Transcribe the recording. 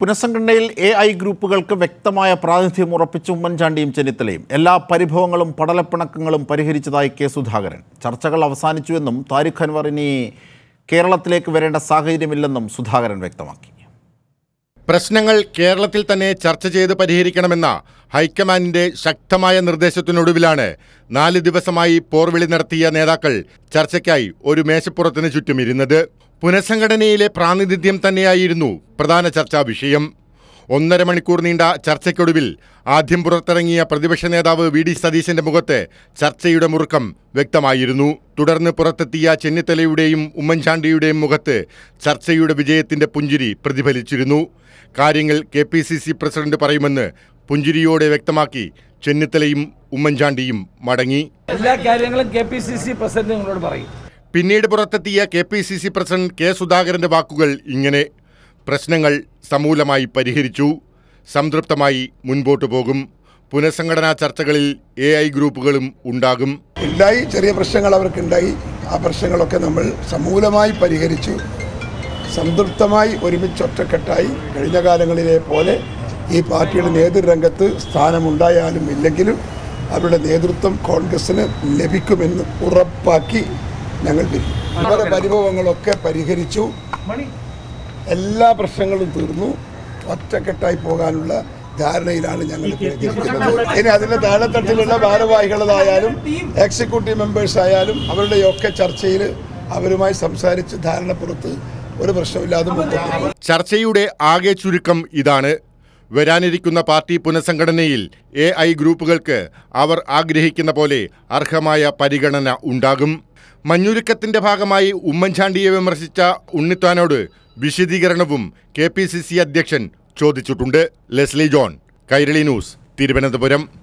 പുനഃസംഘടനയിൽ A I ഗ്രൂപ്പുകൾക്ക് വ്യക്തമായ പ്രാതിനിധ്യം ഉറപ്പിച്ച് ഉമ്മൻചാണ്ടിയും ചെന്നിത്തലയും എല്ലാ പരിഭവങ്ങളും പടലപ്പിണക്കങ്ങളും പരിഹരിച്ചതായി കെ സുധാകരൻ ചർച്ചകൾ അവസാനിച്ചുവെന്നും താരിഖ് അൻവർ ഇനി കേരളത്തിലേക്ക് വരേണ്ട സാഹചര്യമില്ലെന്നും സുധാകരൻ വ്യക്തമാക്കി പ്രശ്നങ്ങൾ കേരളത്തിൽ തന്നെ ചർച്ച ചെയ്ത് പരിഹരിക്കണമെന്ന ഹൈക്കമാൻഡിന്റെ ശക്തമായ നിർദ്ദേശത്തിനൊടുവിലാണ് നാല് ദിവസമായി പോർവിളി നടത്തിയ നേതാക്കൾ ചർച്ചയ്ക്കായി ഒരു മേശപ്പുറത്തിന് ചുറ്റുമിരുന്നത് പുനഃസംഘടനയിലെ പ്രാതിനിധ്യം തന്നെയായിരുന്നു പ്രധാന ചർച്ചാ വിഷയം ഒന്നര മണിക്കൂർ നീണ്ട ചർച്ചയ്ക്കൊടുവിൽ ആദ്യം പുറത്തിറങ്ങിയ പ്രതിപക്ഷ നേതാവ് വി ഡി സതീശന്റെ മുഖത്ത് ചർച്ചയുടെ മുറുക്കം വ്യക്തമായിരുന്നു തുടർന്ന് പുറത്തെത്തിയ ചെന്നിത്തലയുടെയും ഉമ്മൻചാണ്ടിയുടെയും മുഖത്ത് ചർച്ചയുടെ വിജയത്തിന്റെ പുഞ്ചിരി പ്രതിഫലിച്ചിരുന്നു കാര്യങ്ങൾ K P C C president പറയുമെന്ന് പുഞ്ചിരിയോടെ വ്യക്തമാക്കി ചെന്നിത്തലയും ഉമ്മൻചാണ്ടിയും മടങ്ങി എല്ലാ കാര്യങ്ങളും K P C C president പറയും പിന്നീട് പുറത്തെത്തിയ K P C C president K സുധാകരന്റെ വാക്കുകൾ ഇങ്ങനെ പ്രശ്നങ്ങൾ സമൂലമായി പരിഹരിച്ചു സംതൃപ്തമായി മുൻപോട്ടു പോകും പുനഃസംഘടനാ ചർച്ചകളിൽ എ ഐ ഗ്രൂപ്പുകളും ഉണ്ടാകും ഉണ്ടായി ചെറിയ പ്രശ്നങ്ങൾ അവർക്കുണ്ടായി ആ പ്രശ്നങ്ങളൊക്കെ നമ്മൾ സമൂലമായി പരിഹരിച്ചു സംതൃപ്തമായി ഒരുമിച്ച് ഒറ്റക്കെട്ടായി കഴിഞ്ഞ കാലങ്ങളിലെ പോലെ ഈ പാർട്ടിയുടെ നേതൃരംഗത്ത് സ്ഥാനമുണ്ടായാലും ഇല്ലെങ്കിലും അവരുടെ നേതൃത്വം കോൺഗ്രസിന് ലഭിക്കുമെന്ന് ഉറപ്പാക്കി ഞങ്ങൾ പരിഭവങ്ങളൊക്കെ പരിഹരിച്ചു എല്ലാ പ്രശ്നങ്ങളും തീർന്നു ഒറ്റക്കെട്ടായി പോകാനുള്ള ധാരണയിലാണ് ഞങ്ങൾ ഇനി അതിൻ്റെ താഴെത്തട്ടിലുള്ള ഭാരവാഹികളതായാലും എക്സിക്യൂട്ടീവ് മെമ്പേഴ്സ് ആയാലും അവരുടെയൊക്കെ ചർച്ചയിൽ അവരുമായി സംസാരിച്ച് ധാരണപ്പുറത്ത് ഒരു പ്രശ്നമില്ലാതെ ചർച്ചയുടെ ആകെ ചുരുക്കം ഇതാണ് വരാനിരിക്കുന്ന പാർട്ടി പുനഃസംഘടനയിൽ എ ഐ ഗ്രൂപ്പുകൾക്ക് അവർ ആഗ്രഹിക്കുന്ന പോലെ അർഹമായ പരിഗണന ഉണ്ടാകും മഞ്ഞുരുക്കത്തിന്റെ ഭാഗമായി ഉമ്മൻചാണ്ടിയെ വിമർശിച്ച ഉണ്ണിത്താനോട് വിശദീകരണവും കെ പി സി സി അധ്യക്ഷൻ ചോദിച്ചിട്ടുണ്ട് Leslie John Kairali News Thiruvananthapuram